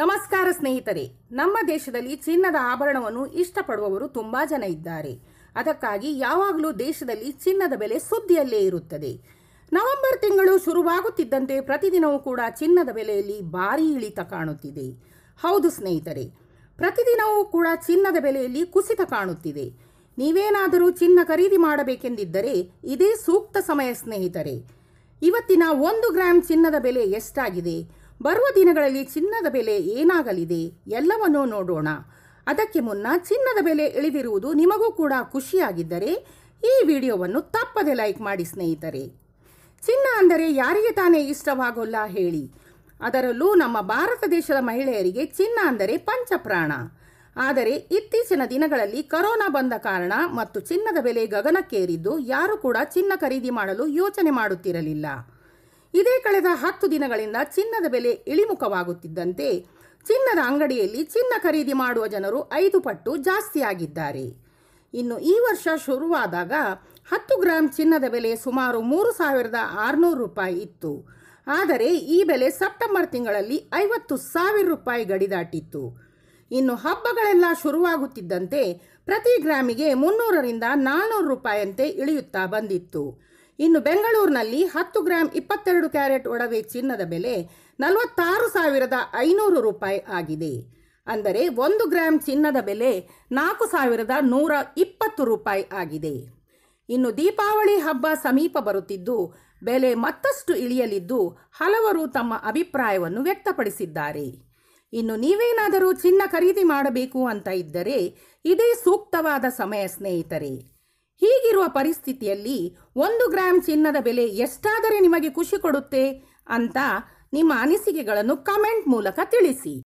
ನಮಸ್ಕಾರ ಸ್ನೇಹಿತರೆ ನಮ್ಮ ದೇಶದಲ್ಲಿ ಚಿನ್ನದ ಆಭರಣವನ್ನು ಇಷ್ಟಪಡುವವರು ತುಂಬಾ ಜನ ಇದ್ದಾರೆ ಅದಕ್ಕಾಗಿ ಯಾವಾಗಲೂ ದೇಶದಲ್ಲಿ ಚಿನ್ನದ ಬೆಲೆ ಸುದ್ದಿಯಲ್ಲೇ ಇರುತ್ತದೆ ನವೆಂಬರ್ ತಿಂಗಳು ಶುರುವಾಗುತ್ತಿದ್ದಂತೆ ಪ್ರತಿದಿನವೂ ಕೂಡ ಚಿನ್ನದ ಬೆಲೆಯಲ್ಲಿ ಭಾರಿ ಇಳಿತ ಕಾಣುತ್ತಿದೆ ಹೌದು ಸ್ನೇಹಿತರೆ ಪ್ರತಿದಿನವೂ ಕೂಡ ಚಿನ್ನದ ಬೆಲೆಯಲ್ಲಿ ಕುಸಿತ ಕಾಣುತ್ತಿದೆ ನೀವೇನಾದರೂ ಚಿನ್ನ ಖರೀದಿ ಮಾಡಬೇಕೆಂದಿದ್ದರೆ ಇದೇ ಸೂಕ್ತ ಸಮಯ ಸ್ನೇಹಿತರೆ ಇವತ್ತಿನ ಒಂದು ಗ್ರಾಮ್ ಚಿನ್ನದ ಬೆಲೆ ಎಷ್ಟಾಗಿದೆ ಬರುವ ದಿನಗಳಲ್ಲಿ ಚಿನ್ನದ ಬೆಲೆ ಏನಾಗಲಿದೆ ಎಲ್ಲವನ್ನೂ ನೋಡೋಣ ಅದಕ್ಕೆ ಮುನ್ನ ಚಿನ್ನದ ಬೆಲೆ ಇಳಿದಿರುವುದು ನಿಮಗೂ ಕೂಡ ಖುಷಿಯಾಗಿದ್ದರೆ ಈ ವಿಡಿಯೋವನ್ನು ತಪ್ಪದೆ ಲೈಕ್ ಮಾಡಿ ಸ್ನೇಹಿತರೆ ಚಿನ್ನ ಅಂದರೆ ಯಾರಿಗೆ ತಾನೇ ಇಷ್ಟವಾಗೋಲ್ಲ ಹೇಳಿ ಅದರಲ್ಲೂ ನಮ್ಮ ಭಾರತ ದೇಶದ ಮಹಿಳೆಯರಿಗೆ ಚಿನ್ನ ಅಂದರೆ ಪಂಚಪ್ರಾಣ ಆದರೆ ಇತ್ತೀಚಿನ ದಿನಗಳಲ್ಲಿ ಕರೋನಾ ಬಂದ ಕಾರಣ ಮತ್ತು ಚಿನ್ನದ ಬೆಲೆ ಗಗನಕ್ಕೇರಿದ್ದು ಯಾರೂ ಕೂಡ ಚಿನ್ನ ಖರೀದಿ ಮಾಡಲು ಯೋಚನೆ ಮಾಡುತ್ತಿರಲಿಲ್ಲ ಇದೇ ಕಳೆದ ಹತ್ತು ದಿನಗಳಿಂದ ಚಿನ್ನದ ಬೆಲೆ ಇಳಿಮುಖವಾಗುತ್ತಿದ್ದಂತೆ ಚಿನ್ನದ ಅಂಗಡಿಯಲ್ಲಿ ಚಿನ್ನ ಖರೀದಿ ಮಾಡುವ ಜನರು ಐದು ಪಟ್ಟು ಜಾಸ್ತಿಯಾಗಿದ್ದಾರೆ ಇನ್ನು ಈ ವರ್ಷ ಶುರುವಾದಾಗ ಹತ್ತು ಗ್ರಾಂ ಚಿನ್ನದ ಬೆಲೆ ಸುಮಾರು ಮೂರು ಸಾವಿರದ ಆರುನೂರು ರೂಪಾಯಿ ಇತ್ತು ಆದರೆ ಈ ಬೆಲೆ ಸೆಪ್ಟೆಂಬರ್ ತಿಂಗಳಲ್ಲಿ ಐವತ್ತು ಸಾವಿರ ರೂಪಾಯಿ ಗಡಿದಾಟಿತ್ತು ಇನ್ನು ಹಬ್ಬಗಳೆಲ್ಲ ಶುರುವಾಗುತ್ತಿದ್ದಂತೆ ಪ್ರತಿ ಗ್ರಾಮಿಗೆ ಮುನ್ನೂರರಿಂದ ನಾಲ್ನೂರು ರೂಪಾಯಿಯಂತೆ ಇಳಿಯುತ್ತಾ ಬಂದಿತ್ತು ಇನ್ನು ಬೆಂಗಳೂರಿನಲ್ಲಿ ಹತ್ತು ಗ್ರಾಂ ಇಪ್ಪತ್ತೆರಡು ಕ್ಯಾರೆಟ್ ಒಡವೆ ಚಿನ್ನದ ಬೆಲೆ ನಲವತ್ತಾರು ಸಾವಿರದ ಐನೂರು ರೂಪಾಯಿ ಆಗಿದೆ ಅಂದರೆ ಒಂದು ಗ್ರಾಂ ಚಿನ್ನದ ಬೆಲೆ ನಾಲ್ಕು ಸಾವಿರದ ನೂರ ಇಪ್ಪತ್ತು ರೂಪಾಯಿ ಆಗಿದೆ ಇನ್ನು ದೀಪಾವಳಿ ಹಬ್ಬ ಸಮೀಪ ಬರುತ್ತಿದ್ದು ಬೆಲೆ ಮತ್ತಷ್ಟು ಇಳಿಯಲಿದ್ದು ಹಲವರು ತಮ್ಮ ಅಭಿಪ್ರಾಯವನ್ನು ವ್ಯಕ್ತಪಡಿಸಿದ್ದಾರೆ ಇನ್ನು ನೀವೇನಾದರೂ ಚಿನ್ನ ಖರೀದಿ ಮಾಡಬೇಕು ಅಂತ ಇದ್ದರೆ ಇದೇ ಸೂಕ್ತವಾದ ಸಮಯ ಸ್ನೇಹಿತರೆ ಹೀಗಿರುವ ಪರಿಸ್ಥಿತಿಯಲ್ಲಿ ಒಂದು ಗ್ರಾಮ್ ಚಿನ್ನದ ಬೆಲೆ ಎಷ್ಟಾದರೆ ನಿಮಗೆ ಖುಷಿ ಕೊಡುತ್ತೆ ಅಂತ ನಿಮ್ಮ ಅನಿಸಿಕೆಗಳನ್ನು ಕಮೆಂಟ್ ಮೂಲಕ ತಿಳಿಸಿ